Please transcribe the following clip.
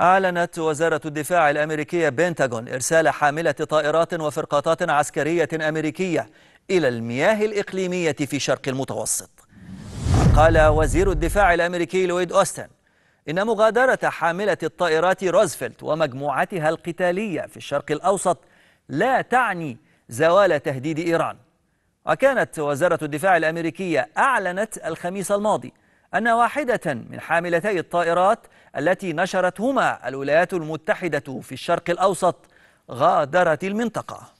أعلنت وزارة الدفاع الأمريكية بنتاغون إرسال حاملة طائرات وفرقاطات عسكرية أمريكية إلى المياه الإقليمية في شرق المتوسط قال وزير الدفاع الأمريكي لويد أوستن إن مغادرة حاملة الطائرات روزفلت ومجموعتها القتالية في الشرق الأوسط لا تعني زوال تهديد إيران وكانت وزارة الدفاع الأمريكية أعلنت الخميس الماضي أن واحدة من حاملتي الطائرات التي نشرتهما الولايات المتحدة في الشرق الأوسط غادرت المنطقة